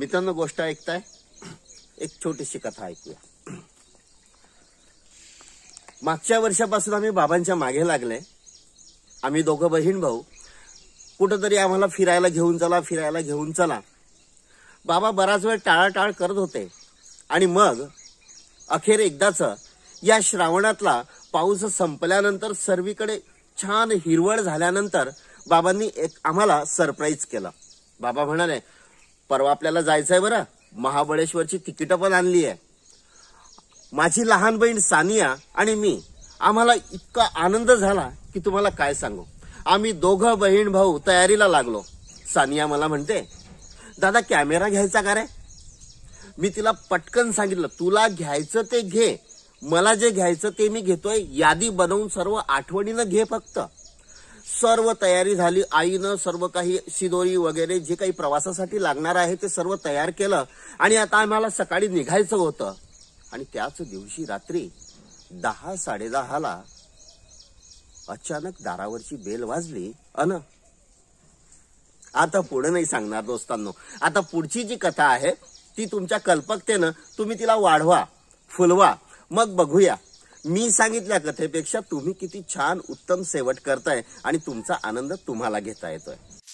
मित्रांनो गोष्ट ऐकताय एक छोटीशी कथा ऐकूया मागच्या वर्षापासून आम्ही बाबांच्या मागे लागले आम्ही दोघं बहीण भाऊ कुठंतरी आम्हाला फिरायला घेऊन चला फिरायला घेऊन चला बाबा बराच वेळ टाळाटाळ करत होते आणि मग अखेर एकदाच या श्रावणातला पाऊस संपल्यानंतर सर्वीकडे छान हिरवळ झाल्यानंतर बाबांनी एक आम्हाला सरप्राईज केलं बाबा म्हणाले परवा आपल्याला जायचं आहे बरं महाबळेश्वरची तिकीटं पण आणली आहे माझी लहान बहीण सानिया आणि मी आम्हाला इतका आनंद झाला की तुम्हाला काय सांगू आम्ही दोघं बहीण भाऊ तयारीला लागलो सानिया मला म्हणते दादा कॅमेरा घ्यायचा का रे मी तिला पटकन सांगितलं तुला घ्यायचं ते घे मला जे घ्यायचं ते मी घेतोय यादी बनवून सर्व आठवणीनं घे फक्त सर्व तयारी झाली आईनं सर्व काही शिदोरी वगैरे जे काही प्रवासासाठी लागणार आहे ते सर्व तयार केलं आणि आता आम्हाला सकाळी निघायचं होतं आणि त्याच दिवशी रात्री दहा साडेदहाला अचानक दारावरची बेल वाजली अन आता पुढे नाही सांगणार दोस्तांनो आता पुढची जी कथा आहे ती तुमच्या कल्पकतेनं तुम्ही तिला वाढवा फुलवा मग बघूया मी सांगितल्या कथेपेक्षा तुम्ही किती छान उत्तम सेवट करताय आणि तुमचा आनंद तुम्हाला घेता येतोय